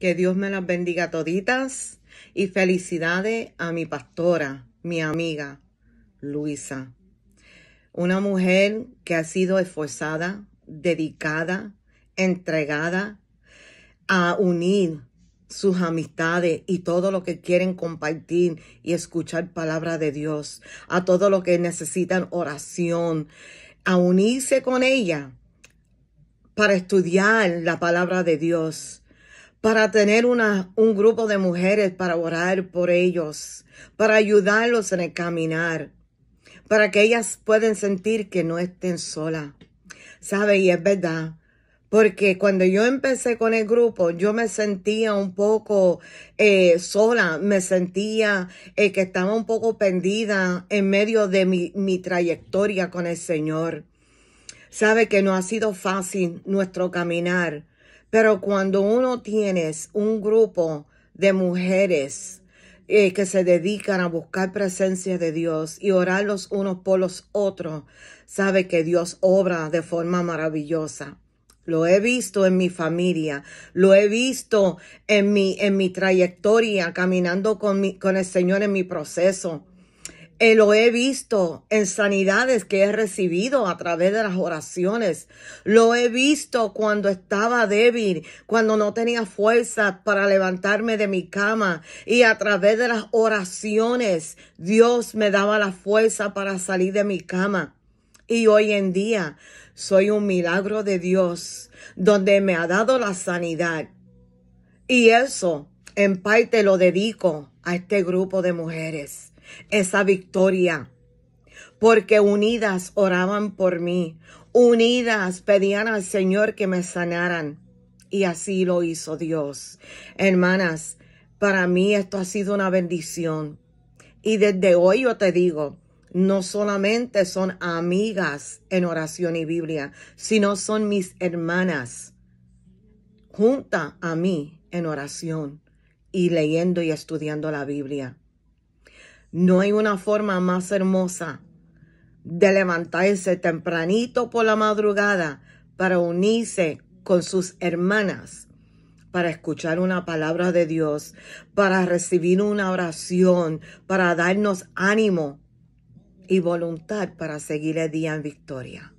Que Dios me las bendiga toditas y felicidades a mi pastora, mi amiga Luisa. Una mujer que ha sido esforzada, dedicada, entregada a unir sus amistades y todo lo que quieren compartir y escuchar palabra de Dios, a todo lo que necesitan oración, a unirse con ella para estudiar la palabra de Dios para tener una, un grupo de mujeres para orar por ellos, para ayudarlos en el caminar, para que ellas puedan sentir que no estén solas. ¿Sabe? Y es verdad. Porque cuando yo empecé con el grupo, yo me sentía un poco eh, sola, me sentía eh, que estaba un poco pendida en medio de mi, mi trayectoria con el Señor. Sabe que no ha sido fácil nuestro caminar, pero cuando uno tiene un grupo de mujeres eh, que se dedican a buscar presencia de Dios y orar los unos por los otros, sabe que Dios obra de forma maravillosa. Lo he visto en mi familia, lo he visto en mi, en mi trayectoria, caminando con, con el Señor en mi proceso. Eh, lo he visto en sanidades que he recibido a través de las oraciones. Lo he visto cuando estaba débil, cuando no tenía fuerza para levantarme de mi cama. Y a través de las oraciones, Dios me daba la fuerza para salir de mi cama. Y hoy en día soy un milagro de Dios, donde me ha dado la sanidad. Y eso en parte lo dedico a este grupo de mujeres esa victoria. Porque unidas oraban por mí, unidas pedían al Señor que me sanaran. Y así lo hizo Dios. Hermanas, para mí esto ha sido una bendición. Y desde hoy yo te digo, no solamente son amigas en oración y Biblia, sino son mis hermanas junta a mí en oración y leyendo y estudiando la Biblia. No hay una forma más hermosa de levantarse tempranito por la madrugada para unirse con sus hermanas, para escuchar una palabra de Dios, para recibir una oración, para darnos ánimo y voluntad para seguir el día en victoria.